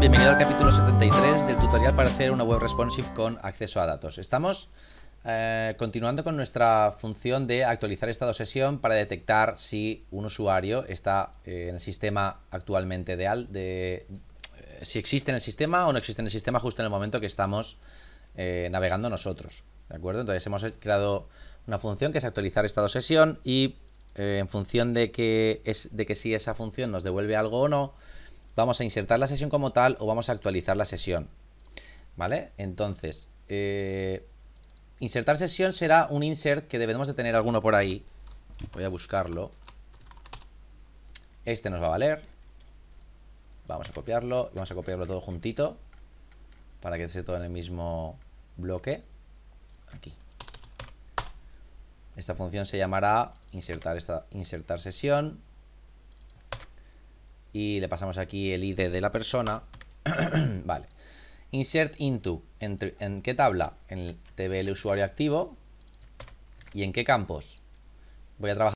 bienvenido al capítulo 73 del tutorial para hacer una web responsive con acceso a datos. Estamos eh, continuando con nuestra función de actualizar estado sesión para detectar si un usuario está eh, en el sistema actualmente ideal de eh, si existe en el sistema o no existe en el sistema justo en el momento que estamos navegando nosotros. ¿De acuerdo? Entonces hemos creado una función que es actualizar estado sesión y en función de que, de que si esa función nos devuelve algo o no, vamos a insertar la sesión como tal o vamos a actualizar la sesión. ¿Vale? Entonces, eh, insertar sesión será un insert que debemos de tener alguno por ahí. Voy a buscarlo. Este nos va a valer. Vamos a copiarlo. Vamos a copiarlo todo juntito. Para que esté todo en el mismo bloque. Aquí. Esta función se llamará insertar, esta, insertar sesión y le pasamos aquí el ID de la persona. vale. Insert into. Entre, ¿En qué tabla? En el TBL usuario activo. ¿Y en qué campos? Voy a trabajar.